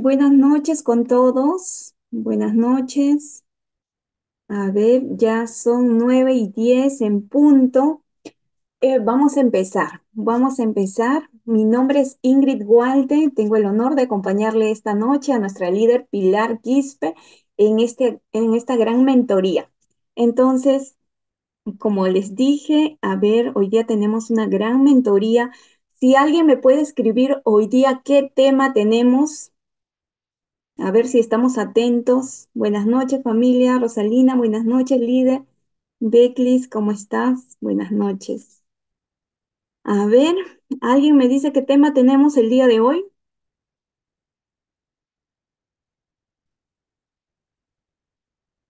buenas noches con todos. Buenas noches. A ver, ya son nueve y diez en punto. Eh, vamos a empezar, vamos a empezar. Mi nombre es Ingrid Walde, tengo el honor de acompañarle esta noche a nuestra líder Pilar Quispe en, este, en esta gran mentoría. Entonces, como les dije, a ver, hoy día tenemos una gran mentoría. Si alguien me puede escribir hoy día qué tema tenemos, a ver si estamos atentos. Buenas noches, familia. Rosalina, buenas noches, líder. Beclis, ¿cómo estás? Buenas noches. A ver, ¿alguien me dice qué tema tenemos el día de hoy?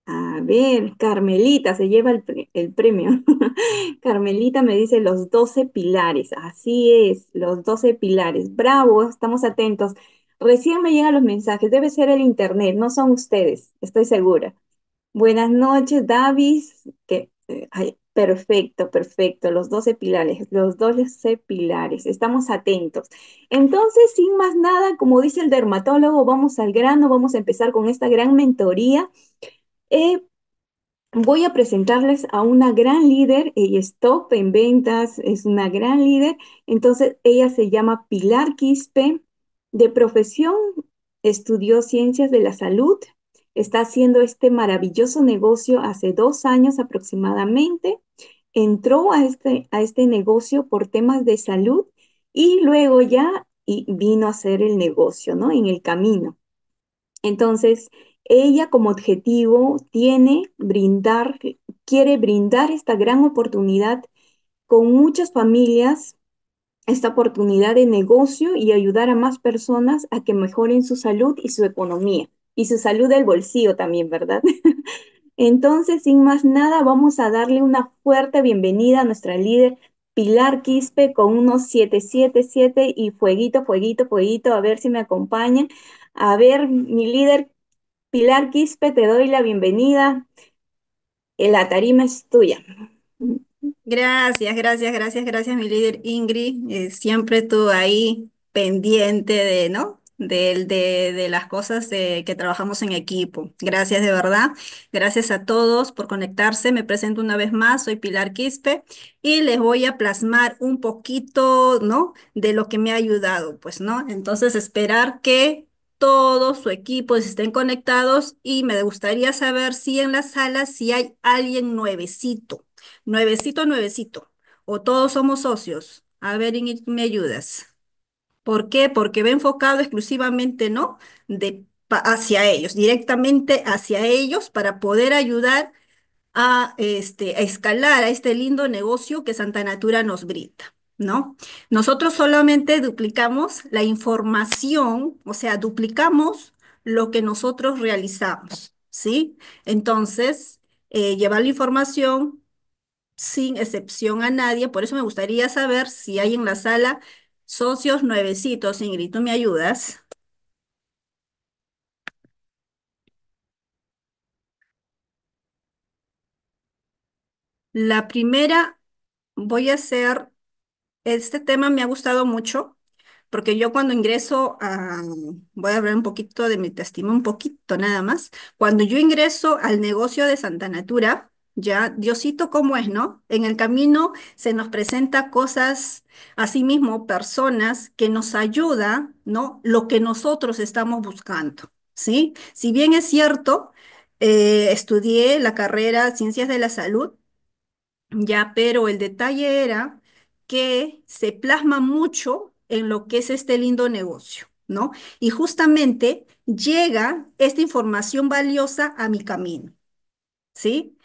A ver, Carmelita se lleva el, el premio. Carmelita me dice los 12 pilares. Así es, los 12 pilares. Bravo, estamos atentos. Recién me llegan los mensajes, debe ser el internet, no son ustedes, estoy segura. Buenas noches, Davis. Que, eh, perfecto, perfecto, los 12 pilares, los 12 pilares, estamos atentos. Entonces, sin más nada, como dice el dermatólogo, vamos al grano, vamos a empezar con esta gran mentoría. Eh, voy a presentarles a una gran líder, ella es top en ventas, es una gran líder, entonces ella se llama Pilar Quispe, de profesión, estudió ciencias de la salud, está haciendo este maravilloso negocio hace dos años aproximadamente, entró a este, a este negocio por temas de salud y luego ya vino a hacer el negocio, ¿no? En el camino. Entonces, ella como objetivo tiene brindar, quiere brindar esta gran oportunidad con muchas familias esta oportunidad de negocio y ayudar a más personas a que mejoren su salud y su economía y su salud del bolsillo también, ¿verdad? Entonces, sin más nada, vamos a darle una fuerte bienvenida a nuestra líder Pilar Quispe con unos 777 y fueguito, fueguito, fueguito, a ver si me acompaña A ver, mi líder Pilar Quispe, te doy la bienvenida. Eh, la tarima es tuya. Gracias, gracias, gracias, gracias, mi líder Ingrid. Eh, siempre tú ahí pendiente de, ¿no? De, de, las cosas de, que trabajamos en equipo. Gracias de verdad. Gracias a todos por conectarse. Me presento una vez más. Soy Pilar Quispe y les voy a plasmar un poquito, ¿no? De lo que me ha ayudado, pues, ¿no? Entonces, esperar que todo su equipo estén conectados y me gustaría saber si en la sala si hay alguien nuevecito. Nuevecito, nuevecito. O todos somos socios. A ver, ¿me ayudas? ¿Por qué? Porque va enfocado exclusivamente, ¿no? De, hacia ellos, directamente hacia ellos para poder ayudar a, este, escalar a este lindo negocio que Santa Natura nos brinda. ¿no? Nosotros solamente duplicamos la información, o sea, duplicamos lo que nosotros realizamos, ¿sí? Entonces, eh, llevar la información, sin excepción a nadie. Por eso me gustaría saber si hay en la sala socios nuevecitos. Ingrid, ¿tú me ayudas? La primera, voy a hacer, este tema me ha gustado mucho, porque yo cuando ingreso a, voy a hablar un poquito de mi testimonio, un poquito nada más, cuando yo ingreso al negocio de Santa Natura, ya, Diosito, ¿cómo es, no? En el camino se nos presenta cosas, mismo, personas que nos ayudan, ¿no? Lo que nosotros estamos buscando, ¿sí? Si bien es cierto, eh, estudié la carrera Ciencias de la Salud, ya, pero el detalle era que se plasma mucho en lo que es este lindo negocio, ¿no? Y justamente llega esta información valiosa a mi camino, ¿sí?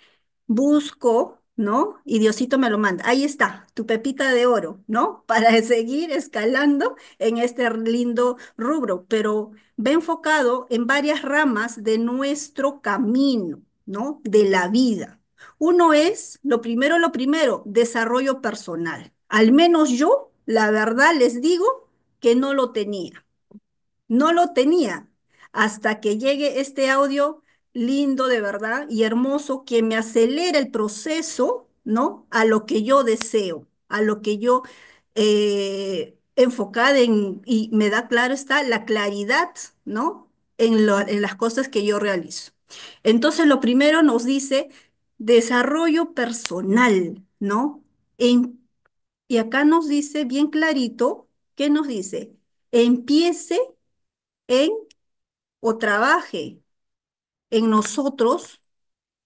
busco, ¿no? Y Diosito me lo manda. Ahí está, tu pepita de oro, ¿no? Para seguir escalando en este lindo rubro, pero ve enfocado en varias ramas de nuestro camino, ¿no? De la vida. Uno es, lo primero, lo primero, desarrollo personal. Al menos yo, la verdad, les digo que no lo tenía. No lo tenía hasta que llegue este audio lindo de verdad y hermoso que me acelera el proceso, ¿no? A lo que yo deseo, a lo que yo eh, enfocada en, y me da claro está la claridad, ¿no? En, en las cosas que yo realizo. Entonces, lo primero nos dice desarrollo personal, ¿no? En, y acá nos dice bien clarito, ¿qué nos dice? Empiece en o trabaje en nosotros,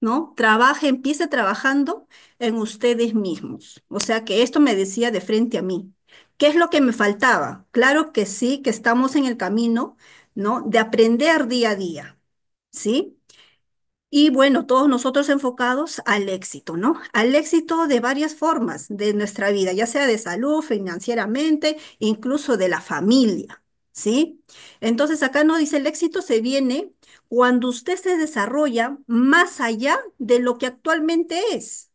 ¿no? Trabaje, empiece trabajando en ustedes mismos. O sea que esto me decía de frente a mí. ¿Qué es lo que me faltaba? Claro que sí, que estamos en el camino, ¿no? De aprender día a día, ¿sí? Y bueno, todos nosotros enfocados al éxito, ¿no? Al éxito de varias formas de nuestra vida, ya sea de salud, financieramente, incluso de la familia, ¿sí? Entonces acá no dice el éxito se viene cuando usted se desarrolla más allá de lo que actualmente es,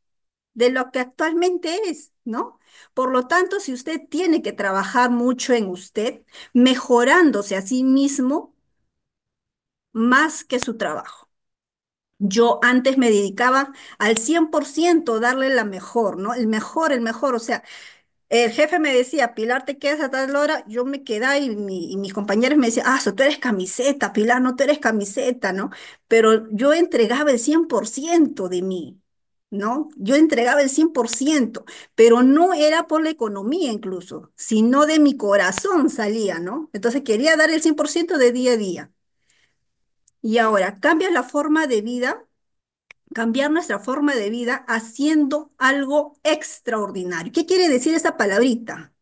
de lo que actualmente es, ¿no? Por lo tanto, si usted tiene que trabajar mucho en usted, mejorándose a sí mismo más que su trabajo. Yo antes me dedicaba al 100% darle la mejor, ¿no? El mejor, el mejor, o sea, el jefe me decía, Pilar, te quedas a tal hora, yo me quedaba y, mis compañeros me decían, ah, so, tú eres camiseta, Pilar, no, tú eres camiseta, ¿no? Pero yo entregaba el 100% de mí, ¿no? Yo entregaba el 100%, pero no era por la economía incluso, sino de mi corazón salía, ¿no? Entonces quería dar el 100% de día a día. Y ahora, cambias la forma de vida cambiar nuestra forma de vida haciendo algo extraordinario. ¿Qué quiere decir esa palabrita?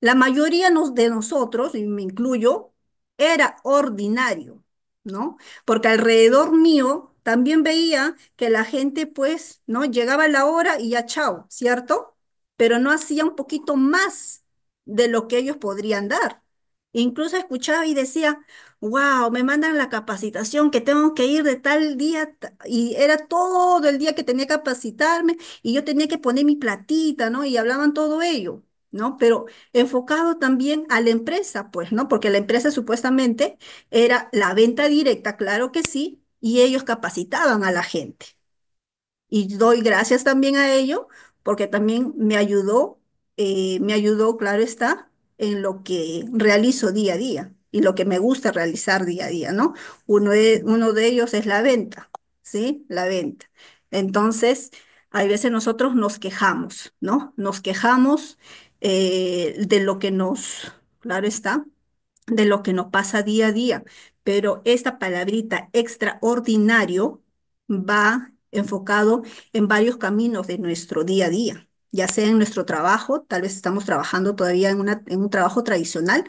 La mayoría de nosotros, y me incluyo, era ordinario, ¿no? Porque alrededor mío también veía que la gente, pues, ¿no? Llegaba la hora y ya chao, ¿cierto? Pero no hacía un poquito más de lo que ellos podrían dar. Incluso escuchaba y decía, wow, me mandan la capacitación que tengo que ir de tal día y era todo el día que tenía que capacitarme y yo tenía que poner mi platita, ¿no? Y hablaban todo ello. ¿no? Pero enfocado también a la empresa, pues, ¿no? Porque la empresa supuestamente era la venta directa, claro que sí, y ellos capacitaban a la gente. Y doy gracias también a ello, porque también me ayudó, eh, me ayudó, claro está, en lo que realizo día a día y lo que me gusta realizar día a día, ¿no? Uno de, uno de ellos es la venta, ¿sí? La venta. Entonces, hay veces nosotros nos quejamos, ¿no? Nos quejamos eh, de lo que nos, claro está, de lo que nos pasa día a día, pero esta palabrita extraordinario va enfocado en varios caminos de nuestro día a día, ya sea en nuestro trabajo, tal vez estamos trabajando todavía en, una, en un trabajo tradicional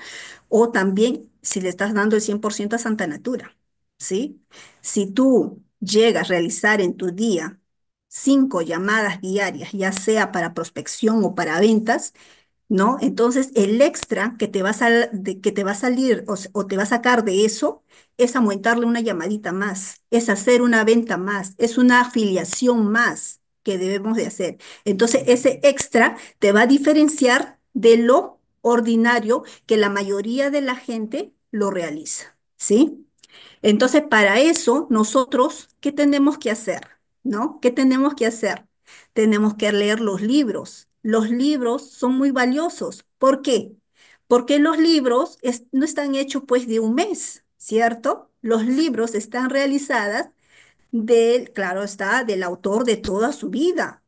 o también si le estás dando el 100% a Santa Natura, ¿sí? Si tú llegas a realizar en tu día cinco llamadas diarias, ya sea para prospección o para ventas, ¿no? Entonces, el extra que te va a, que te va a salir o, te va a sacar de eso es aumentarle una llamadita más, es hacer una venta más, es una afiliación más que debemos de hacer. Entonces, ese extra te va a diferenciar de lo ordinario que la mayoría de la gente lo realiza, ¿sí? Entonces, para eso, nosotros, ¿qué tenemos que hacer? ¿No? ¿Qué tenemos que hacer? Tenemos que leer los libros. Los libros son muy valiosos. ¿Por qué? Porque los libros no están hechos pues de un mes, ¿cierto? Los libros están realizados, del, claro está, del autor de toda su vida.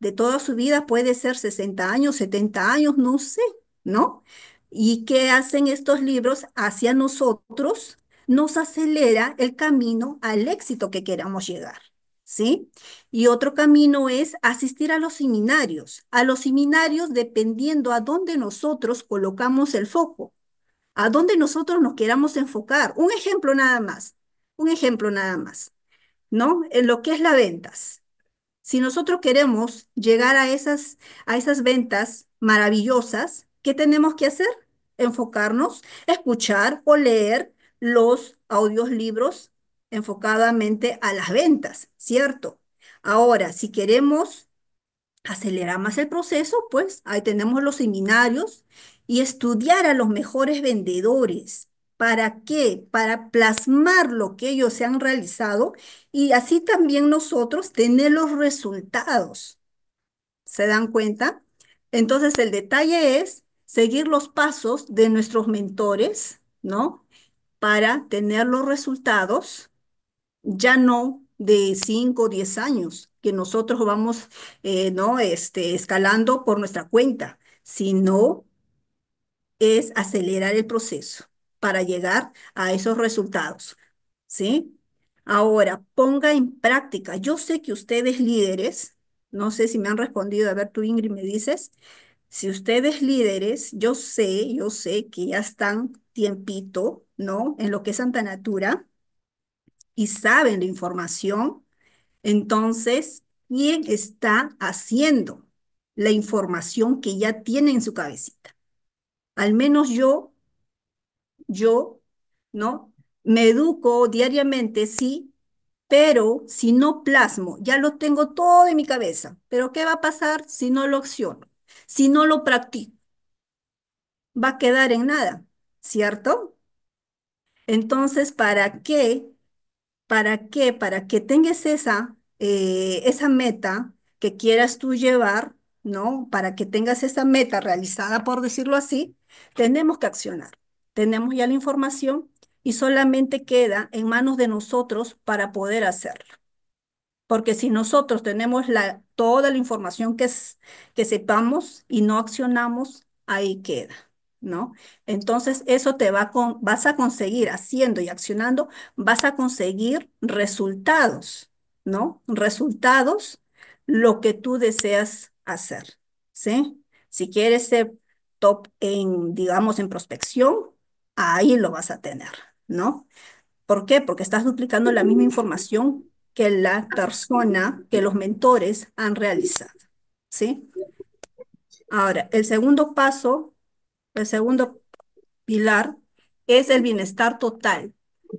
De toda su vida puede ser 60 años, 70 años, no sé, ¿no? ¿Y qué hacen estos libros hacia nosotros? Nos acelera el camino al éxito que queramos llegar. ¿sí? Y otro camino es asistir a los seminarios. A los seminarios dependiendo a dónde nosotros colocamos el foco, a dónde nosotros nos queramos enfocar. Un ejemplo nada más, un ejemplo nada más, ¿no? En lo que es las ventas. Si nosotros queremos llegar a esas, a esas ventas maravillosas, ¿Qué tenemos que hacer? Enfocarnos, escuchar o leer los audiolibros enfocadamente a las ventas, ¿cierto? Ahora, si queremos acelerar más el proceso, pues ahí tenemos los seminarios y estudiar a los mejores vendedores. ¿Para qué? Para plasmar lo que ellos se han realizado y así también nosotros tener los resultados. ¿Se dan cuenta? Entonces el detalle es seguir los pasos de nuestros mentores, ¿no? Para tener los resultados, ya no de 5 o 10 años, que nosotros vamos, eh, ¿no? Este, escalando por nuestra cuenta, sino es acelerar el proceso para llegar a esos resultados, ¿sí? Ahora, ponga en práctica. Yo sé que ustedes líderes, no sé si me han respondido, a ver tú Ingrid, me dices, si ustedes líderes, yo sé, yo sé que ya están tiempito, ¿no? En lo que es Santa Natura y saben la información, entonces, ¿quién está haciendo la información que ya tiene en su cabecita? Al menos yo, yo, ¿no? Me educo diariamente, sí, pero si no plasmo, ya lo tengo todo en mi cabeza, pero ¿qué va a pasar si no lo acciono? Si no lo practico, va a quedar en nada, ¿cierto? Entonces, ¿para qué? ¿Para qué? Para que tengas esa, eh, esa meta que quieras tú llevar, ¿no? Para que tengas esa meta realizada, por decirlo así, tenemos que accionar. Tenemos ya la información y solamente queda en manos de nosotros para poder hacerlo. Porque si nosotros tenemos la toda la información que, que sepamos y no accionamos, ahí queda. ¿No? Entonces, eso te va con, vas a conseguir, haciendo y accionando, vas a conseguir resultados, ¿no? Resultados, lo que tú deseas hacer, ¿sí? Si quieres ser top en, digamos, en prospección, ahí lo vas a tener, ¿no? ¿Por qué? Porque estás duplicando la misma información que la persona, que los mentores han realizado. ¿Sí? Ahora, el segundo paso, el segundo pilar es el bienestar total.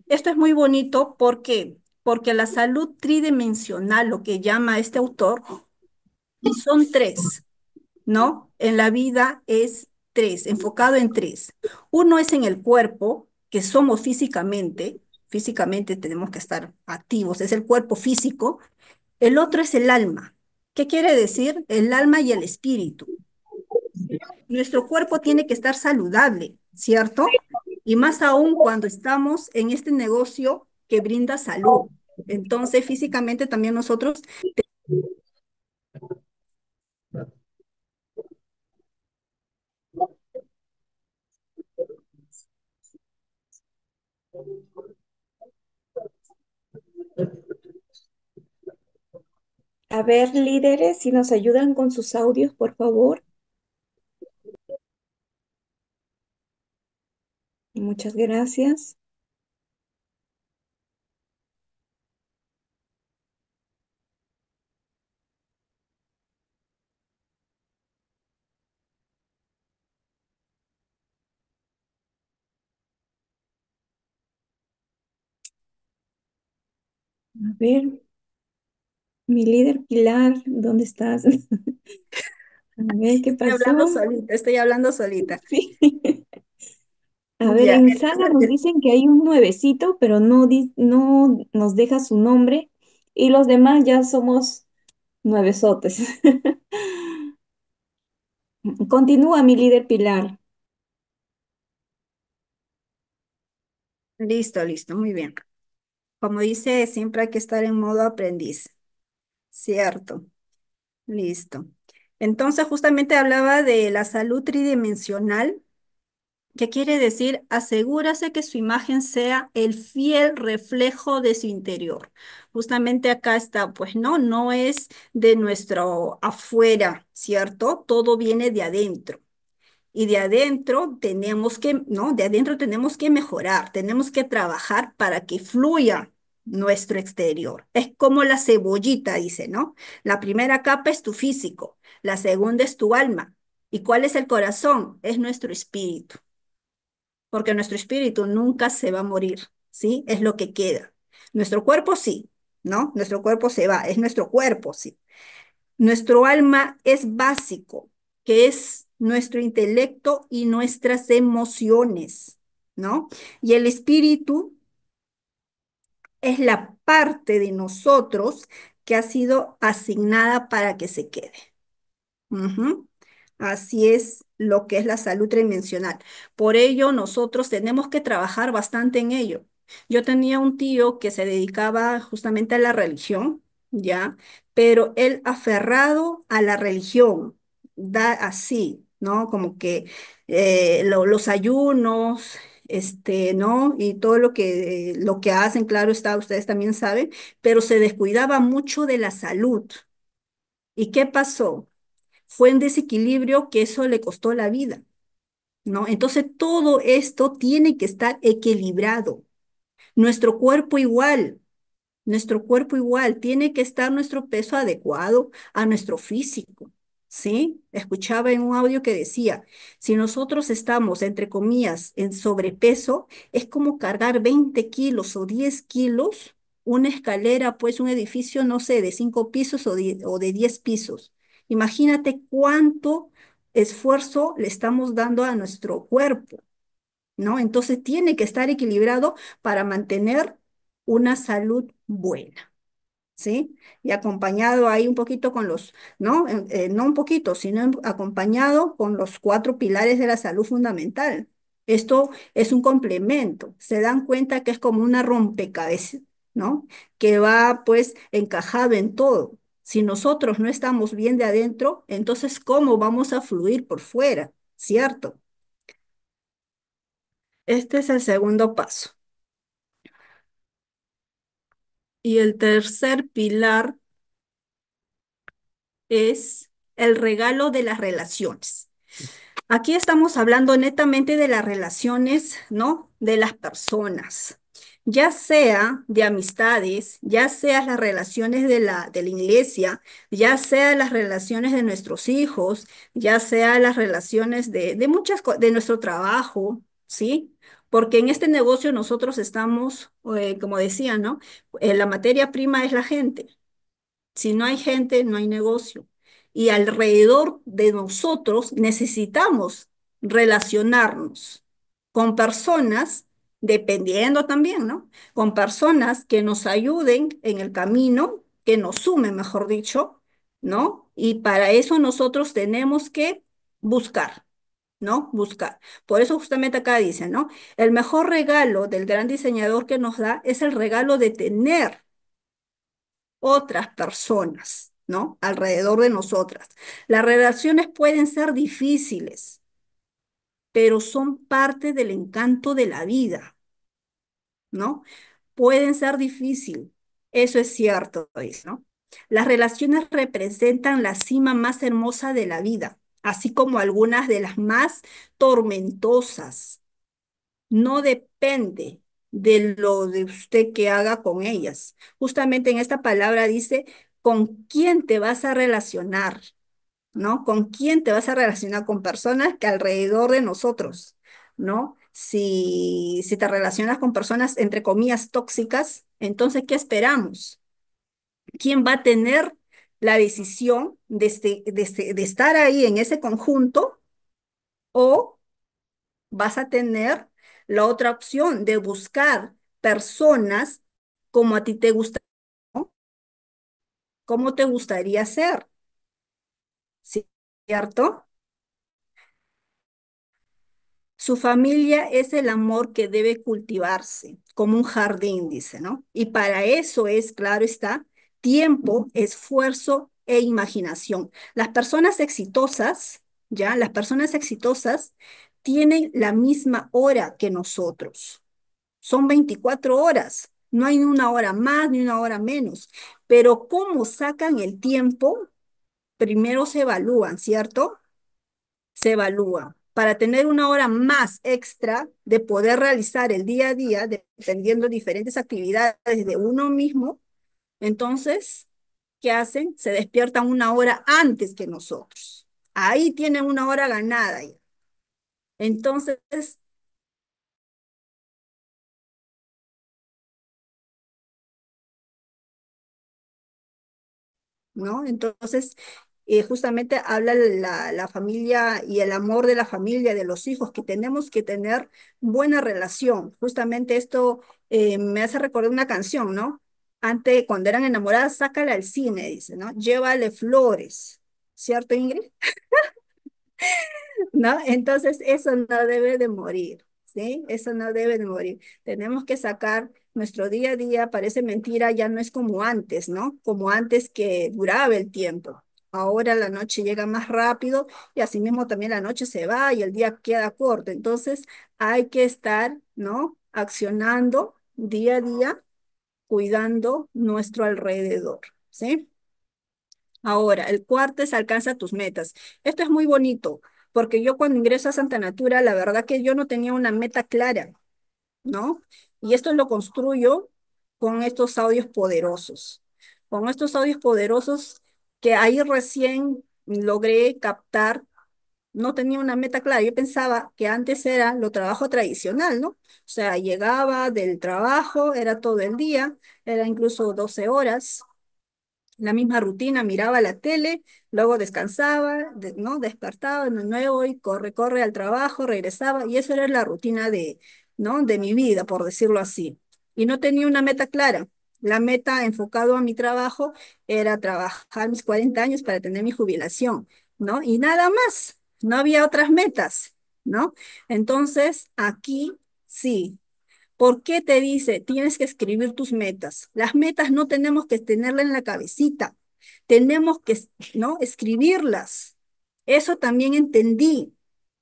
Esto es muy bonito porque, porque la salud tridimensional, lo que llama este autor, son tres, ¿no? En la vida es tres, enfocado en tres. Uno es en el cuerpo, que somos físicamente, Físicamente tenemos que estar activos, es el cuerpo físico. El otro es el alma. ¿Qué quiere decir? El alma y el espíritu. Nuestro cuerpo tiene que estar saludable, ¿cierto? Y más aún cuando estamos en este negocio que brinda salud. Entonces, físicamente también nosotros A ver, líderes, si nos ayudan con sus audios, por favor. Muchas gracias. ver, mi líder Pilar, ¿dónde estás? A ver, ¿qué pasó? Estoy hablando solita, estoy hablando solita. A ver, en nos dicen que hay un nuevecito, pero no, no nos deja su nombre y los demás ya somos nuevesotes. Continúa mi líder Pilar. Listo, listo, muy bien. Como dice, siempre hay que estar en modo aprendiz. Cierto. Listo. Entonces, justamente hablaba de la salud tridimensional, que quiere decir, asegúrase que su imagen sea el fiel reflejo de su interior. Justamente acá está, pues no, no es de nuestro afuera, ¿cierto? Todo viene de adentro y de adentro tenemos que, ¿no? De adentro tenemos que mejorar, tenemos que trabajar para que fluya nuestro exterior. Es como la cebollita, dice, ¿no? La primera capa es tu físico, la segunda es tu alma. ¿Y cuál es el corazón? Es nuestro espíritu. Porque nuestro espíritu nunca se va a morir, ¿sí? Es lo que queda. Nuestro cuerpo sí, ¿no? Nuestro cuerpo se va, es nuestro cuerpo, sí. Nuestro alma es básico, que es nuestro intelecto y nuestras emociones, ¿no? Y el espíritu es la parte de nosotros que ha sido asignada para que se quede. Así es lo que es la salud tridimensional. Por ello, nosotros tenemos que trabajar bastante en ello. Yo tenía un tío que se dedicaba justamente a la religión, ¿ya? Pero él aferrado a la religión, da así, ¿no? Como que eh, los ayunos, este, ¿no? Y todo lo que, lo que hacen, claro está, ustedes también saben, pero se descuidaba mucho de la salud. ¿Y qué pasó? Fue un desequilibrio que eso le costó la vida, ¿no? Entonces todo esto tiene que estar equilibrado. Nuestro cuerpo igual. Nuestro cuerpo igual, tiene que estar nuestro peso adecuado a nuestro físico. ¿sí? Escuchaba en un audio que decía, si nosotros estamos, entre comillas, en sobrepeso, es como cargar 20 kilos o 10 kilos, una escalera, pues un edificio, no sé, de 5 pisos o de, o 10 pisos. Imagínate cuánto esfuerzo le estamos dando a nuestro cuerpo, ¿no? Entonces tiene que estar equilibrado para mantener una salud buena. ¿sí? Y acompañado ahí un poquito con los, ¿no? Eh, no un poquito, sino acompañado con los cuatro pilares de la salud fundamental. Esto es un complemento. Se dan cuenta que es como una rompecabezas, ¿no? Que va pues encajado en todo. Si nosotros no estamos bien de adentro, entonces ¿cómo vamos a fluir por fuera? ¿Cierto? Este es el segundo paso. Y el tercer pilar es el regalo de las relaciones. Aquí estamos hablando netamente de las relaciones, ¿no? De las personas, ya sea de amistades, ya sea las relaciones de la, de la iglesia, ya sea las relaciones de nuestros hijos, ya sea las relaciones de, de muchas de nuestro trabajo, ¿sí? porque en este negocio nosotros estamos, eh, como decía, ¿no? Eh, la materia prima es la gente. Si no hay gente, no hay negocio. Y alrededor de nosotros necesitamos relacionarnos con personas, dependiendo también, ¿no? Con personas que nos ayuden en el camino, que nos sumen, mejor dicho, ¿no? Y para eso nosotros tenemos que buscar, ¿no? Buscar. Por eso justamente acá dice, ¿no? El mejor regalo del gran diseñador que nos da es el regalo de tener otras personas, ¿no? Alrededor de nosotras. Las relaciones pueden ser difíciles, pero son parte del encanto de la vida, ¿no? Pueden ser difíciles, eso es cierto, ¿no? Las relaciones representan la cima más hermosa de la vida así como algunas de las más tormentosas. No depende de lo de usted que haga con ellas. Justamente en esta palabra dice, ¿con quién te vas a relacionar? ¿No? ¿Con quién te vas a relacionar? Con personas que alrededor de nosotros, ¿no? Si, si te relacionas con personas, entre comillas, tóxicas, entonces, ¿qué esperamos? ¿Quién va a tener la decisión este, de, este, de, estar ahí en ese conjunto o vas a tener la otra opción de buscar personas como a ti te gusta, como te gustaría ser. ¿Cierto? Su familia es el amor que debe cultivarse, como un jardín, dice, ¿no? Y para eso es, claro está, tiempo, esfuerzo e imaginación. Las personas exitosas, ¿ya? Las personas exitosas tienen la misma hora que nosotros. Son 24 horas, no hay ni una hora más ni una hora menos. Pero cómo sacan el tiempo, primero se evalúan, ¿cierto? Se evalúa. para tener una hora más extra de poder realizar el día a día, dependiendo de diferentes actividades de uno mismo, entonces, ¿qué hacen? Se despiertan una hora antes que nosotros. Ahí tienen una hora ganada Entonces, ¿no? Entonces, eh, justamente habla la, familia y el amor de la familia, de los hijos, que tenemos que tener buena relación. Justamente esto eh, me hace recordar una canción, ¿no? antes, cuando eran enamoradas, sácala al cine, dice, ¿no? Llévale flores, ¿cierto, Ingrid? ¿No? Entonces, eso no debe de morir, ¿sí? Eso no debe de morir. Tenemos que sacar nuestro día a día, parece mentira, ya no es como antes, ¿no? Como antes que duraba el tiempo. Ahora la noche llega más rápido y asimismo también la noche se va y el día queda corto. Entonces, hay que estar, ¿no? Accionando día a día cuidando nuestro alrededor, ¿sí? Ahora, el cuartes alcanza tus metas. Esto es muy bonito, porque yo cuando ingreso a Santa Natura, la verdad que yo no tenía una meta clara, ¿no? Y esto lo construyo con estos audios poderosos, con estos audios poderosos que ahí recién logré captar no tenía una meta clara. Yo pensaba que antes era lo trabajo tradicional, ¿no? O sea, llegaba del trabajo, era todo el día, era incluso 12 horas, la misma rutina, miraba la tele, luego descansaba, ¿no? Despertaba de nuevo y corre, corre al trabajo, regresaba, y eso era la rutina de, ¿no? De mi vida, por decirlo así. Y no tenía una meta clara. La meta enfocado a mi trabajo era trabajar mis 40 años para tener mi jubilación, ¿no? Y nada más no había otras metas, ¿no? Entonces, aquí sí. ¿Por qué te dice, tienes que escribir tus metas? Las metas no tenemos que tenerlas en la cabecita, tenemos que, ¿no? Escribirlas. Eso también entendí,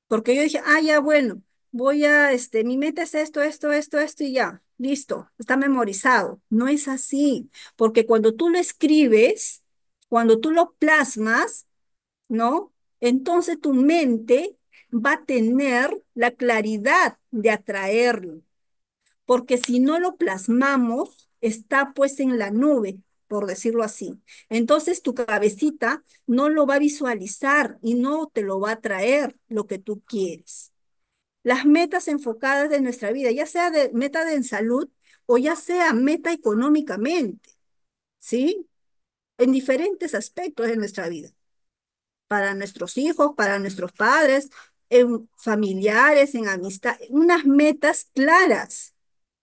porque yo dije, ah, ya, bueno, voy a, este, mi meta es esto, esto, esto, esto y ya, listo, está memorizado. No es así, porque cuando tú lo escribes, cuando tú lo plasmas, ¿no? entonces tu mente va a tener la claridad de atraerlo. Porque si no lo plasmamos, está pues en la nube, por decirlo así. Entonces tu cabecita no lo va a visualizar y no te lo va a traer lo que tú quieres. Las metas enfocadas de nuestra vida, ya sea de meta en salud o ya sea meta económicamente, ¿sí? En diferentes aspectos de nuestra vida para nuestros hijos, para nuestros padres, en familiares, en amistad, unas metas claras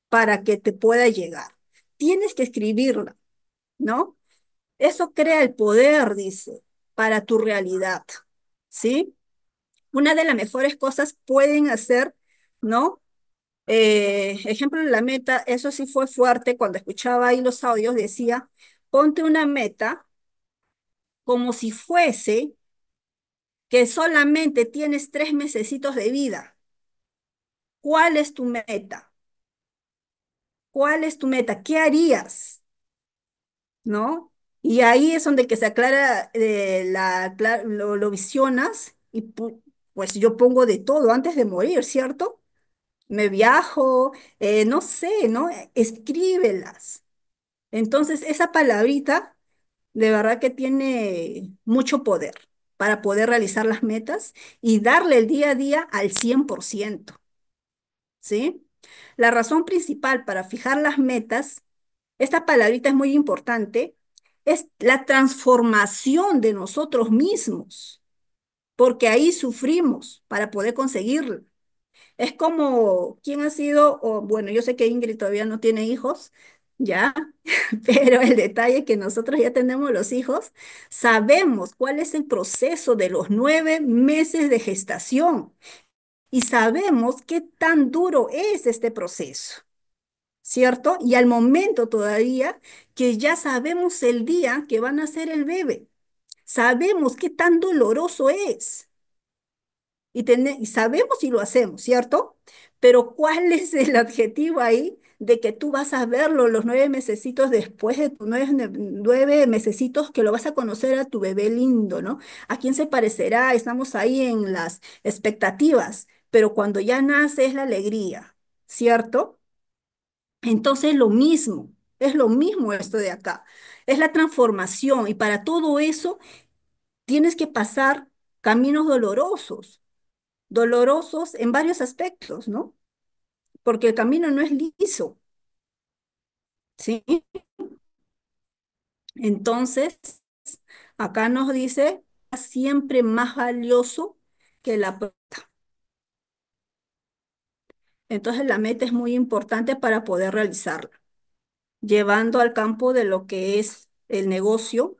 para que te pueda llegar. Tienes que escribirla, ¿no? Eso crea el poder, dice, para tu realidad, ¿sí? Una de las mejores cosas pueden hacer, ¿no? Eh, ejemplo, la meta, eso sí fue fuerte cuando escuchaba ahí los audios, decía, ponte una meta como si fuese que solamente tienes tres mesecitos de vida, ¿cuál es tu meta? ¿Cuál es tu meta? ¿Qué harías? ¿No? Y ahí es donde que se aclara, eh, la, lo, visionas y pues yo pongo de todo antes de morir, ¿cierto? Me viajo, eh, no sé, ¿no? Escríbelas. Entonces, esa palabrita de verdad que tiene mucho poder para poder realizar las metas y darle el día a día al 100%. ¿Sí? La razón principal para fijar las metas, esta palabrita es muy importante, es la transformación de nosotros mismos, porque ahí sufrimos para poder conseguirlo. Es como, ¿quién ha sido? bueno, yo sé que Ingrid todavía no tiene hijos, ¿ya? Pero el detalle que nosotros ya tenemos los hijos, sabemos cuál es el proceso de los nueve meses de gestación y sabemos qué tan duro es este proceso. ¿Cierto? Y al momento todavía que ya sabemos el día que van a ser el bebé, sabemos qué tan doloroso es. Y, y sabemos si lo hacemos, ¿cierto? Pero ¿cuál es el adjetivo ahí? de que tú vas a verlo los nueve mesecitos después de tus nueve, nueve mesecitos que lo vas a conocer a tu bebé lindo, ¿no? ¿A quién se parecerá? Estamos ahí en las expectativas, pero cuando ya nace es la alegría, ¿cierto? Entonces lo mismo, es lo mismo esto de acá, es la transformación y para todo eso tienes que pasar caminos dolorosos, dolorosos en varios aspectos, ¿no? porque el camino no es liso. ¿Sí? Entonces, acá nos dice, siempre más valioso que la plata. Entonces, la meta es muy importante para poder realizarla, llevando al campo de lo que es el negocio.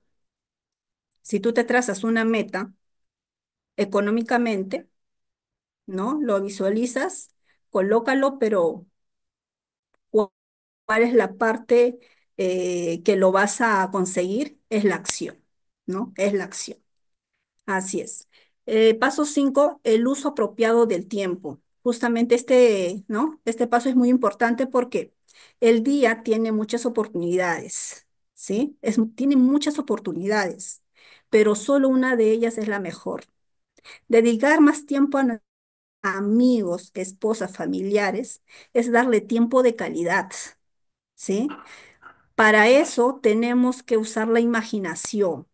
Si tú te trazas una meta económicamente, ¿no? Lo visualizas colócalo, pero cuál es la parte eh, que lo vas a conseguir es la acción, ¿no? Es la acción. Así es. Eh, paso 5, el uso apropiado del tiempo. Justamente este, ¿no? Este paso es muy importante porque el día tiene muchas oportunidades, ¿sí? Es, tiene muchas oportunidades, pero solo una de ellas es la mejor. Dedicar más tiempo a amigos, esposas, familiares, es darle tiempo de calidad, ¿sí? Para eso tenemos que usar la imaginación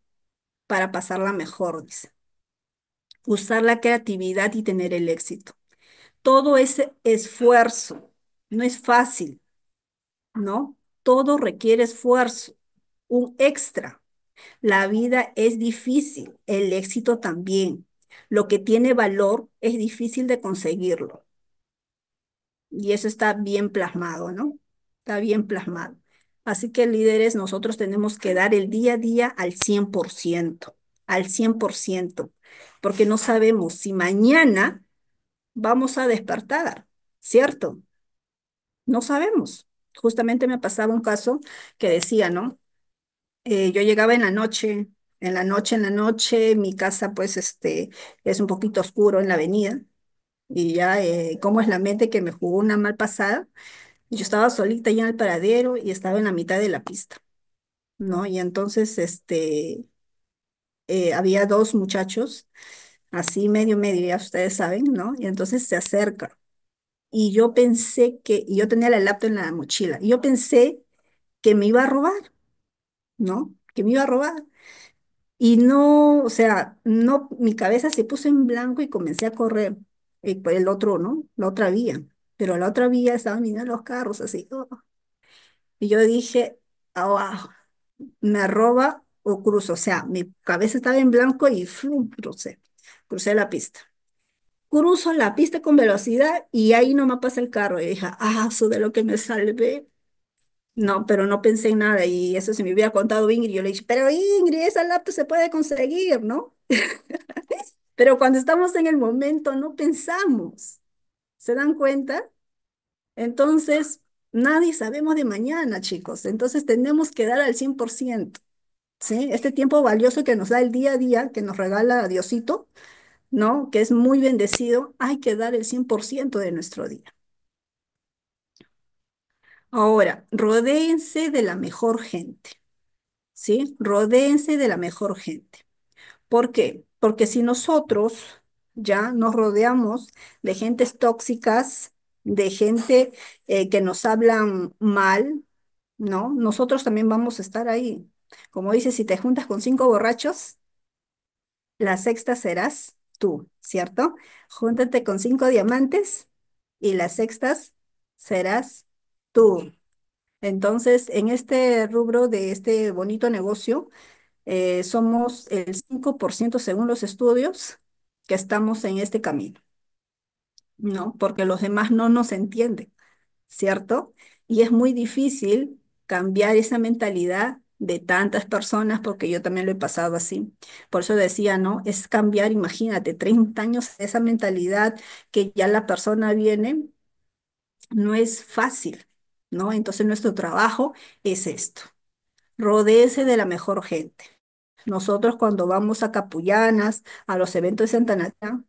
para pasarla mejor, dice. Usar la creatividad y tener el éxito. Todo ese esfuerzo no es fácil, ¿no? Todo requiere esfuerzo, un extra. La vida es difícil, el éxito también. Lo que tiene valor es difícil de conseguirlo. Y eso está bien plasmado, ¿no? Está bien plasmado. Así que líderes, nosotros tenemos que dar el día a día al 100%, al 100%, porque no sabemos si mañana vamos a despertar, ¿cierto? No sabemos. Justamente me pasaba un caso que decía, ¿no? Eh, yo llegaba en la noche en la noche, en la noche, mi casa pues este, es un poquito oscuro en la avenida. Y ya, eh, ¿cómo es la mente que me jugó una mal pasada? Yo estaba solita allá en el paradero y estaba en la mitad de la pista, ¿no? Y entonces, este, eh, había dos muchachos, así medio, medio, ya ustedes saben, ¿no? Y entonces se acerca. Y yo pensé que, y yo tenía la laptop en la mochila, y yo pensé que me iba a robar, ¿no? Que me iba a robar. Y no, o sea, no, mi cabeza se puso en blanco y comencé a correr eh, el otro, ¿no? La otra vía. Pero la otra vía estaban viniendo los carros así. Oh. Y yo dije, ah, me arroba o cruzo. O sea, mi cabeza estaba en blanco y flum, crucé, crucé la pista. Cruzo la pista con velocidad y ahí no me pasa el carro. Y dije, ah, eso de lo que me salvé. No, pero no pensé en nada y eso se me hubiera contado Ingrid. Yo le dije, pero Ingrid, esa laptop se puede conseguir, ¿no? Pero cuando estamos en el momento no pensamos. ¿Se dan cuenta? Entonces, nadie sabemos de mañana, chicos. Entonces, tenemos que dar al 100%. ¿sí? Este tiempo valioso que nos da el día a día, que nos regala Diosito, ¿no? Que es muy bendecido, hay que dar el 100% de nuestro día. Ahora, rodéense de la mejor gente, ¿sí? Rodéense de la mejor gente. ¿Por qué? Porque si nosotros ya nos rodeamos de gentes tóxicas, de gente eh, que nos hablan mal, ¿no? Nosotros también vamos a estar ahí. Como dice, si te juntas con cinco borrachos, la sexta serás tú, ¿cierto? Júntate con cinco diamantes y las sextas serás Tú. Entonces, en este rubro de este bonito negocio, eh, somos el 5% según los estudios que estamos en este camino, ¿no? Porque los demás no nos entienden, ¿cierto? Y es muy difícil cambiar esa mentalidad de tantas personas, porque yo también lo he pasado así. Por eso decía, ¿no? Es cambiar, imagínate, 30 años, esa mentalidad que ya la persona viene, no es fácil. ¿no? Entonces nuestro trabajo es esto, rodearse de la mejor gente. Nosotros cuando vamos a Capullanas, a los eventos de Santa Natalia,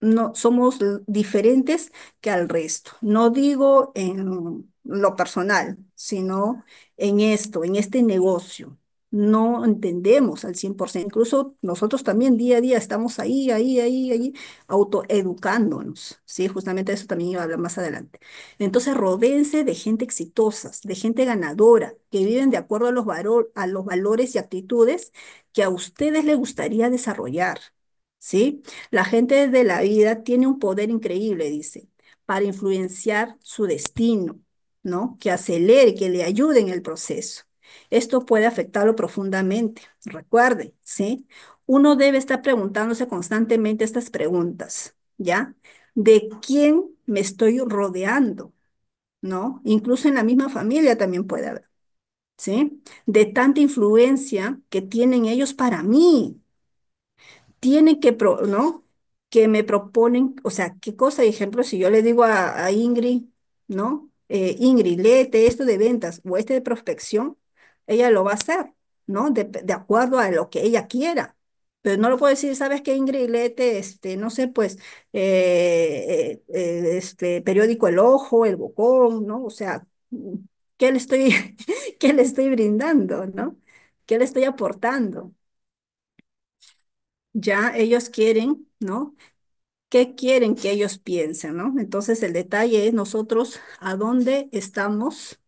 no, somos diferentes que al resto. No digo en lo personal, sino en esto, en este negocio no entendemos al 100%. Incluso nosotros también día a día estamos ahí, ahí, ahí, ahí, autoeducándonos. Sí, justamente eso también iba a hablar más adelante. Entonces, rodense de gente exitosa, de gente ganadora, que viven de acuerdo a los, a los valores y actitudes que a ustedes les gustaría desarrollar. ¿Sí? La gente de la vida tiene un poder increíble, dice, para influenciar su destino, ¿no? Que acelere, que le ayude en el proceso. Esto puede afectarlo profundamente. Recuerde, ¿sí? Uno debe estar preguntándose constantemente estas preguntas, ¿ya? ¿De quién me estoy rodeando? ¿No? Incluso en la misma familia también puede haber, ¿sí? De tanta influencia que tienen ellos para mí. Tienen que, ¿no? Que me proponen, o sea, ¿qué cosa? Ejemplo, si yo le digo a, Ingrid, ¿no? Eh, Ingrid, léete esto de ventas o este de prospección, ella lo va a hacer, ¿no? De, acuerdo a lo que ella quiera. Pero no lo puedo decir, ¿sabes qué, Ingrid? este, no sé, pues, eh, eh, eh, este, periódico El Ojo, El Bocón, ¿no? O sea, ¿qué le estoy, qué le estoy brindando, ¿no? ¿Qué le estoy aportando? Ya ellos quieren, ¿no? ¿Qué quieren que ellos piensen, ¿no? Entonces el detalle es nosotros a dónde estamos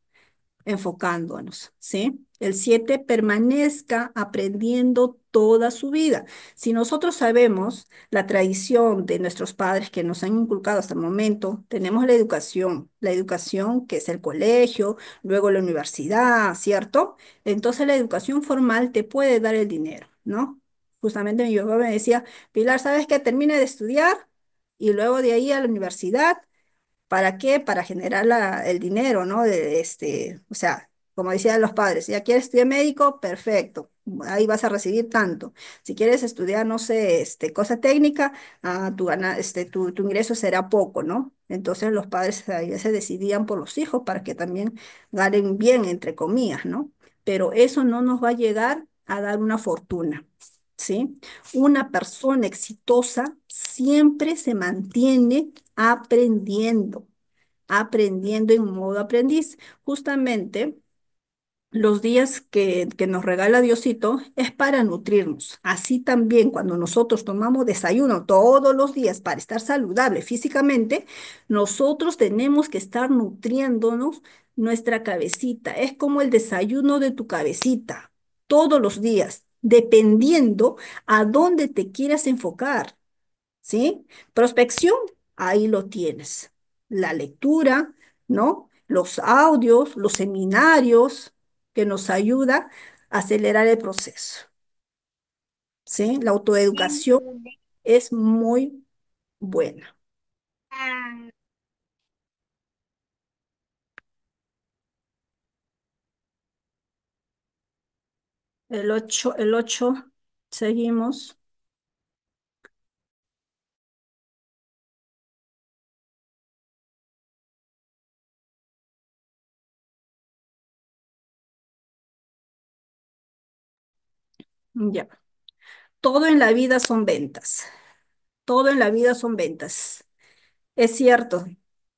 enfocándonos, ¿sí? El 7, permanezca aprendiendo toda su vida. Si nosotros sabemos la tradición de nuestros padres que nos han inculcado hasta el momento, tenemos la educación, la educación que es el colegio, luego la universidad, ¿cierto? Entonces la educación formal te puede dar el dinero, ¿no? Justamente mi hijo me decía, Pilar, ¿sabes qué? Termina de estudiar y luego de ahí a la universidad ¿Para qué? Para generar el dinero, ¿no? este, o sea, como decían los padres, si ya quieres estudiar médico, perfecto, ahí vas a recibir tanto. Si quieres estudiar, no sé, este, cosa técnica, ah, tu, este, tu, tu, ingreso será poco, ¿no? Entonces los padres ya se decidían por los hijos para que también ganen bien, entre comillas, ¿no? Pero eso no nos va a llegar a dar una fortuna. ¿sí? Una persona exitosa siempre se mantiene aprendiendo, aprendiendo en modo aprendiz. Justamente los días que, que, nos regala Diosito es para nutrirnos. Así también cuando nosotros tomamos desayuno todos los días para estar saludable físicamente, nosotros tenemos que estar nutriéndonos nuestra cabecita. Es como el desayuno de tu cabecita. Todos los días dependiendo a dónde te quieras enfocar, ¿sí? Prospección, ahí lo tienes. La lectura, ¿no? Los audios, los seminarios que nos ayuda a acelerar el proceso. ¿Sí? La autoeducación es muy buena. Ah, el ocho, el ocho, seguimos. Ya. Todo en la vida son ventas. Todo en la vida son ventas. Es cierto,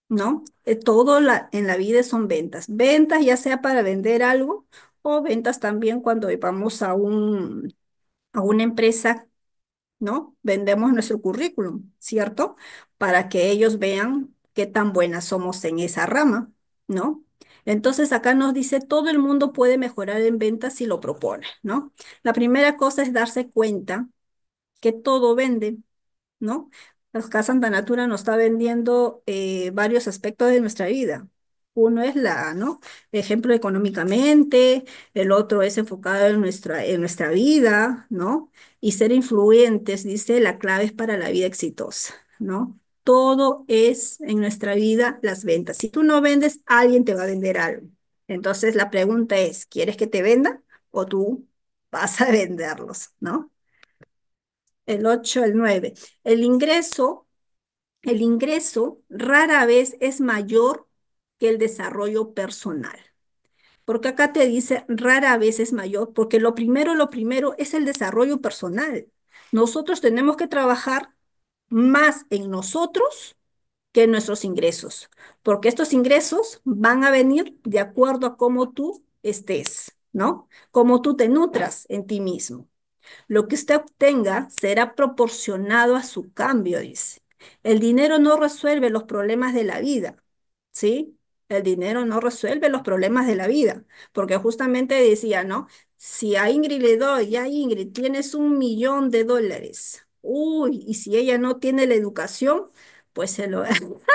¿no? Eh, todo la, en la vida son ventas. Ventas ya sea para vender algo o ventas también cuando vamos a, un, a una empresa, ¿no? Vendemos nuestro currículum, ¿cierto? Para que ellos vean qué tan buenas somos en esa rama, ¿no? Entonces acá nos dice, todo el mundo puede mejorar en ventas si lo propone, ¿no? La primera cosa es darse cuenta que todo vende, ¿no? La Casa Santa Natura nos está vendiendo eh, varios aspectos de nuestra vida, uno es la, ¿no? Ejemplo económicamente, el otro es enfocado en nuestra, en nuestra vida, ¿no? Y ser influentes, dice, la clave es para la vida exitosa, ¿no? Todo es en nuestra vida las ventas. Si tú no vendes, alguien te va a vender algo. Entonces la pregunta es, ¿quieres que te venda o tú vas a venderlos, ¿no? El 8, el 9. El ingreso, el ingreso rara vez es mayor que el desarrollo personal. Porque acá te dice rara vez es mayor, porque lo primero, lo primero es el desarrollo personal. Nosotros tenemos que trabajar más en nosotros que en nuestros ingresos, porque estos ingresos van a venir de acuerdo a cómo tú estés, ¿no? Cómo tú te nutras en ti mismo. Lo que usted obtenga será proporcionado a su cambio, dice. El dinero no resuelve los problemas de la vida, ¿sí? El dinero no resuelve los problemas de la vida, porque justamente decía, ¿no? Si a Ingrid le doy, ya Ingrid, tienes un millón de dólares. Uy, y si ella no tiene la educación, pues se lo,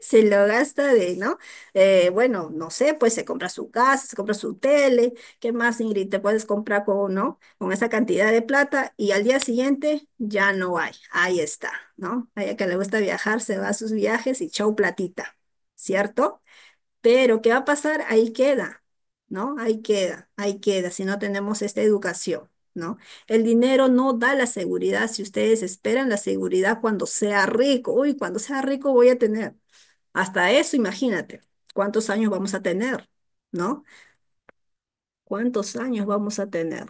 se lo gasta de, ¿no? Eh, bueno, no sé, pues se compra su casa, se compra su tele, ¿qué más, Ingrid? Te puedes comprar con, ¿no? Con esa cantidad de plata y al día siguiente ya no hay, ahí está, ¿no? A ella que le gusta viajar, se va a sus viajes y chau platita, ¿cierto? Pero, ¿qué va a pasar? Ahí queda, ¿no? Ahí queda, ahí queda, si no tenemos esta educación, ¿no? El dinero no da la seguridad, si ustedes esperan la seguridad cuando sea rico, uy, cuando sea rico voy a tener. Hasta eso, imagínate, ¿cuántos años vamos a tener, ¿no? ¿Cuántos años vamos a tener?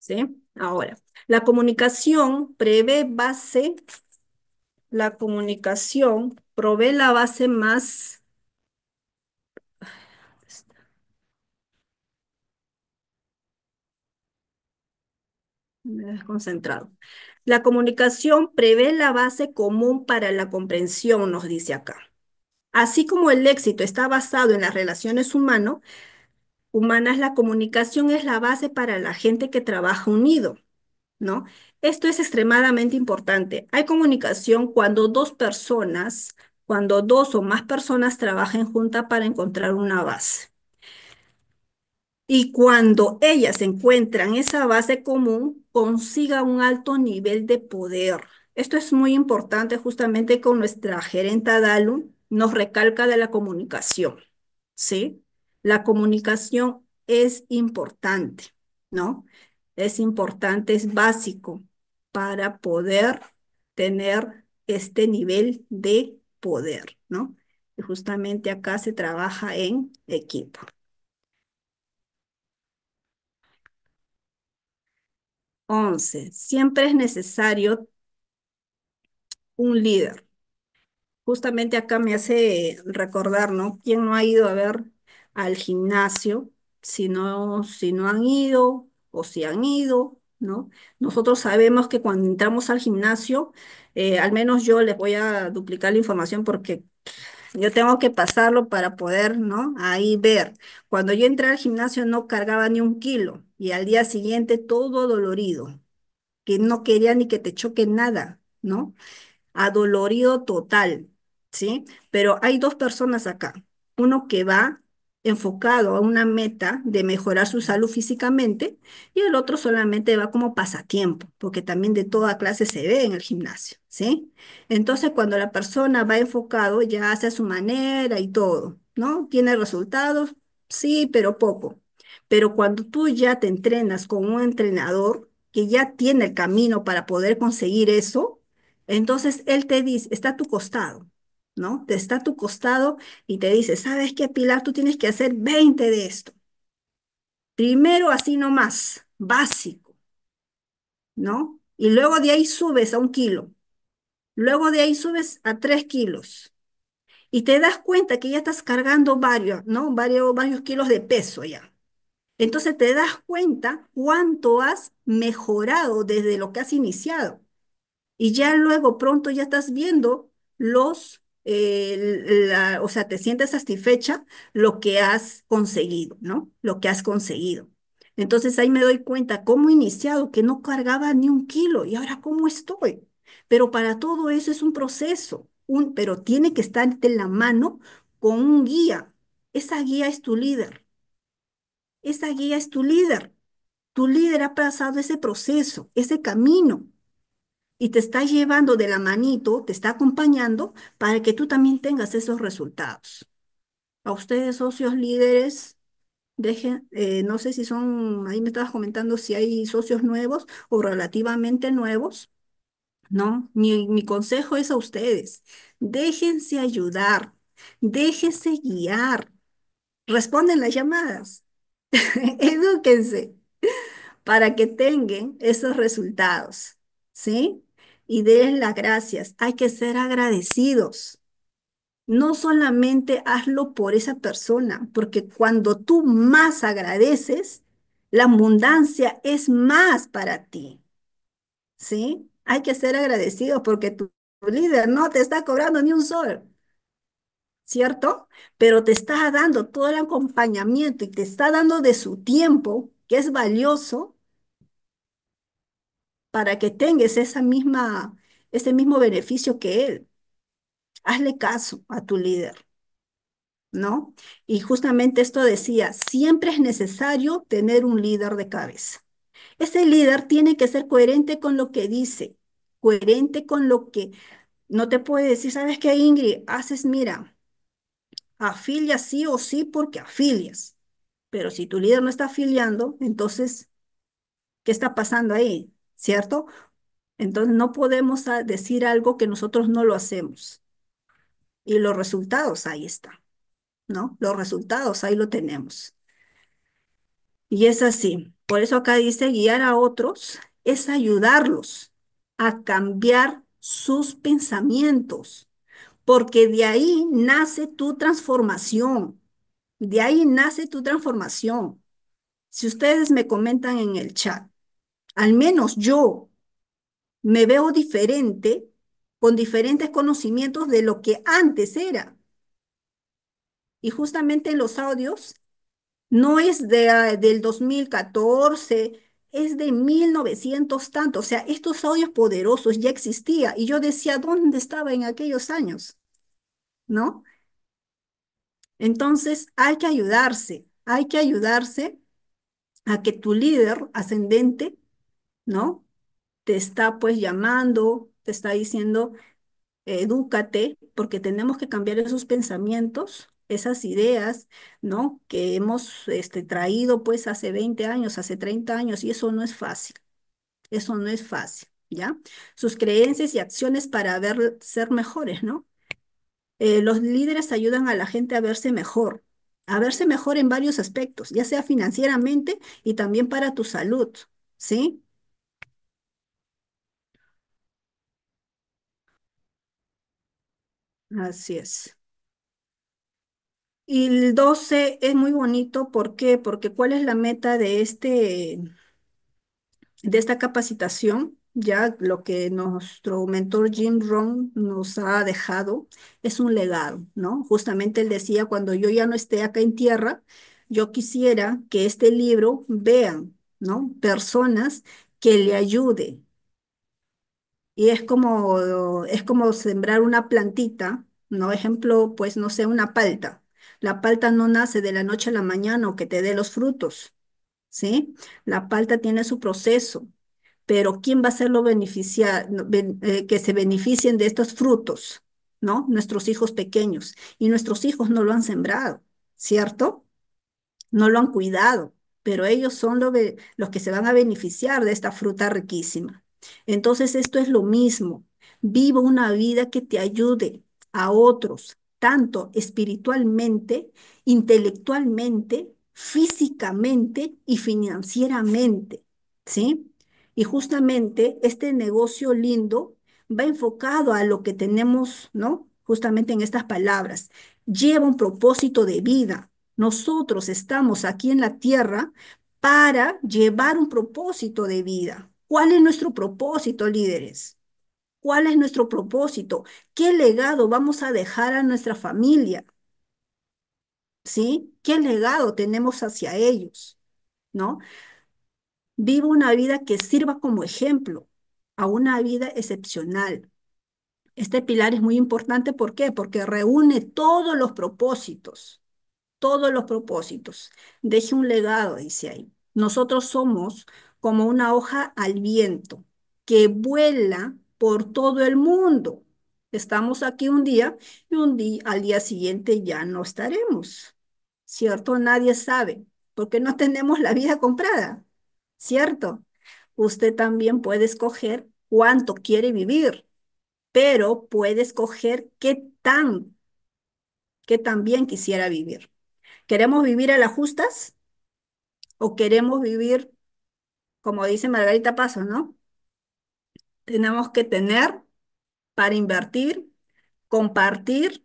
¿Sí? Ahora, la comunicación prevé base, la comunicación provee la base más... Me he concentrado. La comunicación prevé la base común para la comprensión, nos dice acá. Así como el éxito está basado en las relaciones humanas, humanas, la comunicación es la base para la gente que trabaja unido, ¿no? Esto es extremadamente importante. Hay comunicación cuando dos personas, cuando dos o más personas trabajen juntas para encontrar una base. Y cuando ellas encuentran esa base común, consiga un alto nivel de poder. Esto es muy importante justamente con nuestra gerente Dalu, nos recalca de la comunicación, ¿sí? la comunicación es importante, ¿no? Es importante, es básico para poder tener este nivel de poder, ¿no? Y justamente acá se trabaja en equipo. Once, siempre es necesario un líder. Justamente acá me hace recordar, ¿no? ¿Quién no ha ido a ver al gimnasio, si no, si no han ido o si han ido, ¿no? Nosotros sabemos que cuando entramos al gimnasio, eh, al menos yo les voy a duplicar la información porque yo tengo que pasarlo para poder, ¿no? Ahí ver. Cuando yo entré al gimnasio no cargaba ni un kilo y al día siguiente todo dolorido, que no quería ni que te choque nada, ¿no? Adolorido total, ¿sí? Pero hay dos personas acá. Uno que va enfocado a una meta de mejorar su salud físicamente y el otro solamente va como pasatiempo, porque también de toda clase se ve en el gimnasio, ¿sí? Entonces, cuando la persona va enfocado, ya hace a su manera y todo, ¿no? Tiene resultados, sí, pero poco. Pero cuando tú ya te entrenas con un entrenador que ya tiene el camino para poder conseguir eso, entonces él te dice, está a tu costado, ¿no? Te está a tu costado y te dice, ¿sabes qué, Pilar? Tú tienes que hacer 20 de esto. Primero así nomás, básico, ¿no? Y luego de ahí subes a un kilo. Luego de ahí subes a tres kilos. Y te das cuenta que ya estás cargando varios, ¿no? Varios, varios kilos de peso ya. Entonces te das cuenta cuánto has mejorado desde lo que has iniciado. Y ya luego pronto ya estás viendo los o sea, te sientes satisfecha lo que has conseguido, ¿no? Lo que has conseguido. Entonces ahí me doy cuenta cómo he iniciado, que no cargaba ni un kilo y ahora cómo estoy. Pero para todo eso es un proceso, un, pero tiene que estar en la mano con un guía. Esa guía es tu líder. Esa guía es tu líder. Tu líder ha pasado ese proceso, ese camino y te está llevando de la manito, te está acompañando para que tú también tengas esos resultados. A ustedes, socios líderes, dejen, eh, no sé si son, ahí me estabas comentando si hay socios nuevos o relativamente nuevos, ¿no? Mi, mi consejo es a ustedes, déjense ayudar, déjense guiar, responden las llamadas, edúquense para que tengan esos resultados. ¿sí? Y den las gracias. Hay que ser agradecidos. No solamente hazlo por esa persona, porque cuando tú más agradeces, la abundancia es más para ti. ¿Sí? Hay que ser agradecidos porque tu líder no te está cobrando ni un sol. ¿Cierto? Pero te está dando todo el acompañamiento y te está dando de su tiempo, que es valioso, para que tengas esa misma, ese mismo beneficio que él. Hazle caso a tu líder, ¿no? Y justamente esto decía, siempre es necesario tener un líder de cabeza. Ese líder tiene que ser coherente con lo que dice, coherente con lo que no te puede decir, ¿sabes qué, Ingrid? Haces, mira, afilias sí o sí porque afilias. Pero si tu líder no está afiliando, entonces, ¿qué está pasando ahí? ¿cierto? Entonces no podemos ah, decir algo que nosotros no lo hacemos. Y los resultados ahí están, ¿no? Los resultados ahí lo tenemos. Y es así. Por eso acá dice guiar a otros es ayudarlos a cambiar sus pensamientos, porque de ahí nace tu transformación. De ahí nace tu transformación. Si ustedes me comentan en el chat, al menos yo me veo diferente con diferentes conocimientos de lo que antes era. Y justamente los audios no es de, del 2014, es de 1900 tanto. O sea, estos audios poderosos ya existían. Y yo decía, ¿dónde estaba en aquellos años? ¿No? Entonces hay que ayudarse, hay que ayudarse a que tu líder ascendente ¿no? Te está pues llamando, te está diciendo, edúcate, porque tenemos que cambiar esos pensamientos, esas ideas, ¿no? Que hemos este, traído pues hace 20 años, hace 30 años, y eso no es fácil, eso no es fácil, ¿ya? Sus creencias y acciones para ver, ser mejores, ¿no? Eh, los líderes ayudan a la gente a verse mejor, a verse mejor en varios aspectos, ya sea financieramente y también para tu salud, ¿sí? Así es. Y el 12 es muy bonito, ¿por qué? Porque ¿cuál es la meta de este, de esta capacitación? Ya lo que nuestro mentor Jim Rohn nos ha dejado es un legado, ¿no? Justamente él decía, cuando yo ya no esté acá en tierra, yo quisiera que este libro vean, ¿no? Personas que le ayude, y es como, es como sembrar una plantita, ¿no? Ejemplo, pues no sé, una palta. La palta no nace de la noche a la mañana o que te dé los frutos, ¿sí? La palta tiene su proceso, pero ¿quién va a ser lo beneficiar eh, que se beneficien de estos frutos, ¿no? Nuestros hijos pequeños. Y nuestros hijos no lo han sembrado, ¿cierto? No lo han cuidado, pero ellos son los que se van a beneficiar de esta fruta riquísima. Entonces esto es lo mismo. Vivo una vida que te ayude a otros, tanto espiritualmente, intelectualmente, físicamente y financieramente, ¿sí? Y justamente este negocio lindo va enfocado a lo que tenemos, ¿no? Justamente en estas palabras. Lleva un propósito de vida. Nosotros estamos aquí en la tierra para llevar un propósito de vida, ¿Cuál es nuestro propósito, líderes? ¿Cuál es nuestro propósito? ¿Qué legado vamos a dejar a nuestra familia? ¿Sí? ¿Qué legado tenemos hacia ellos? ¿No? Viva una vida que sirva como ejemplo a una vida excepcional. Este pilar es muy importante, ¿por qué? Porque reúne todos los propósitos, todos los propósitos. Deje un legado, dice ahí. Nosotros somos como una hoja al viento, que vuela por todo el mundo. Estamos aquí un día y un día, al día siguiente ya no estaremos, ¿cierto? Nadie sabe, porque no tenemos la vida comprada, ¿cierto? Usted también puede escoger cuánto quiere vivir, pero puede escoger qué tan, qué tan bien quisiera vivir. ¿Queremos vivir a las justas? ¿O queremos vivir como dice Margarita Paso, ¿no? Tenemos que tener para invertir, compartir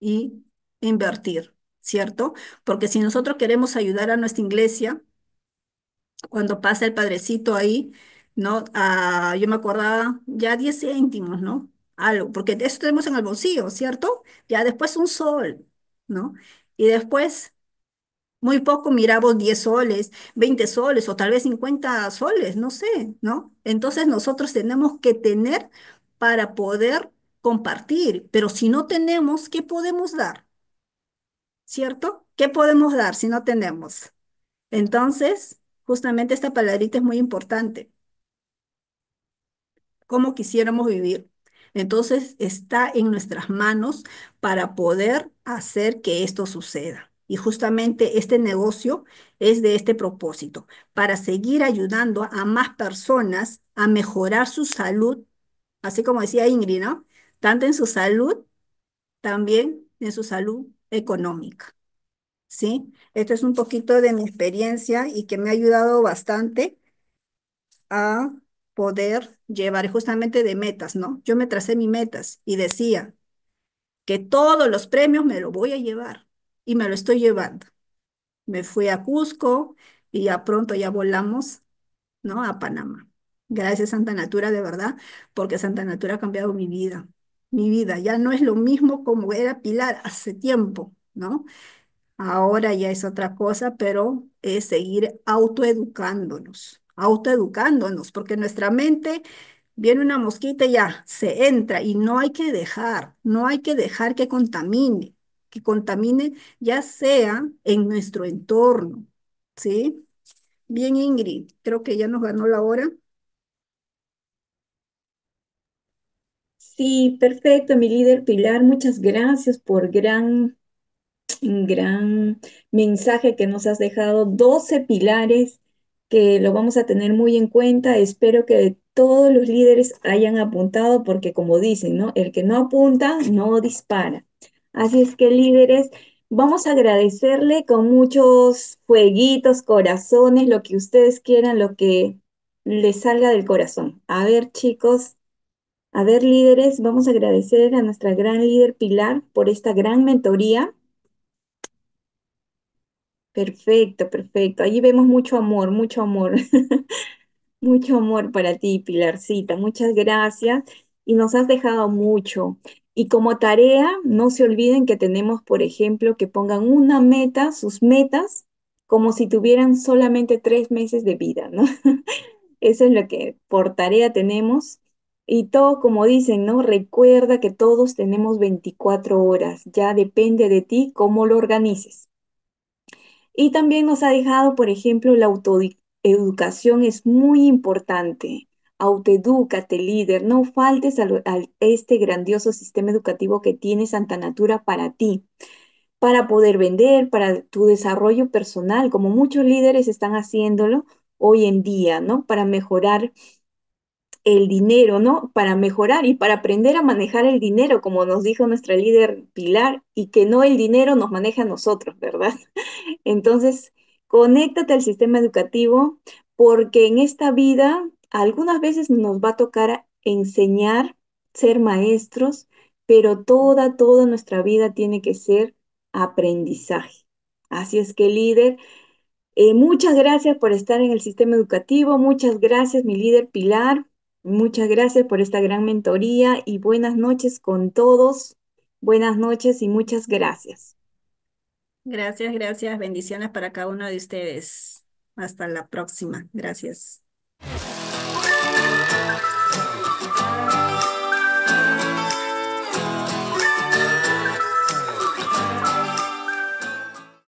y invertir, ¿cierto? Porque si nosotros queremos ayudar a nuestra iglesia, cuando pasa el padrecito ahí, ¿no? Ah, yo me acordaba ya 10 céntimos, ¿no? Algo, porque eso tenemos en el bolsillo, ¿cierto? Ya después un sol, ¿no? Y después muy poco miramos 10 soles, 20 soles o tal vez 50 soles, no sé, ¿no? Entonces nosotros tenemos que tener para poder compartir, pero si no tenemos, ¿qué podemos dar? ¿Cierto? ¿Qué podemos dar si no tenemos? Entonces, justamente esta palabrita es muy importante. ¿Cómo quisiéramos vivir? Entonces, está en nuestras manos para poder hacer que esto suceda. Y justamente este negocio es de este propósito, para seguir ayudando a más personas a mejorar su salud, así como decía Ingrid, ¿no? Tanto en su salud, también en su salud económica. ¿Sí? Esto es un poquito de mi experiencia y que me ha ayudado bastante a poder llevar justamente de metas, ¿no? Yo me tracé mis metas y decía que todos los premios me los voy a llevar y me lo estoy llevando. Me fui a Cusco y ya pronto ya volamos, ¿no? A Panamá. Gracias Santa Natura, de verdad, porque Santa Natura ha cambiado mi vida. Mi vida ya no es lo mismo como era Pilar hace tiempo, ¿no? Ahora ya es otra cosa, pero es seguir autoeducándonos, autoeducándonos, porque nuestra mente viene una mosquita y ya se entra y no hay que dejar, no hay que dejar que contamine que contamine, ya sea en nuestro entorno, ¿sí? Bien, Ingrid, creo que ya nos ganó la hora. Sí, perfecto, mi líder Pilar, muchas gracias por gran, gran mensaje que nos has dejado. 12 pilares que lo vamos a tener muy en cuenta. Espero que todos los líderes hayan apuntado porque como dicen, ¿no? El que no apunta no dispara. Así es que líderes, vamos a agradecerle con muchos fueguitos, corazones, lo que ustedes quieran, lo que les salga del corazón. A ver chicos, a ver líderes, vamos a agradecer a nuestra gran líder Pilar por esta gran mentoría. Perfecto, perfecto. Allí vemos mucho amor, mucho amor. mucho amor para ti, Pilarcita. Muchas gracias. Y nos has dejado mucho. Y como tarea, no se olviden que tenemos, por ejemplo, que pongan una meta, sus metas, como si tuvieran solamente tres meses de vida, ¿no? Eso es lo que por tarea tenemos. Y todo, como dicen, ¿no? Recuerda que todos tenemos 24 horas, ya depende de ti cómo lo organices. Y también nos ha dejado, por ejemplo, la autoeducación es muy importante. Autoedúcate, líder, no faltes a, este grandioso sistema educativo que tiene Santa Natura para ti, para poder vender, para tu desarrollo personal, como muchos líderes están haciéndolo hoy en día, ¿no? Para mejorar el dinero, ¿no? Para mejorar y para aprender a manejar el dinero, como nos dijo nuestra líder Pilar, y que no el dinero nos maneja a nosotros, ¿verdad? Entonces, conéctate al sistema educativo porque en esta vida algunas veces nos va a tocar enseñar, ser maestros, pero toda, toda nuestra vida tiene que ser aprendizaje. Así es que líder, eh, muchas gracias por estar en el sistema educativo, muchas gracias mi líder Pilar, muchas gracias por esta gran mentoría y buenas noches con todos, buenas noches y muchas gracias. Gracias, gracias, bendiciones para cada uno de ustedes. Hasta la próxima, gracias.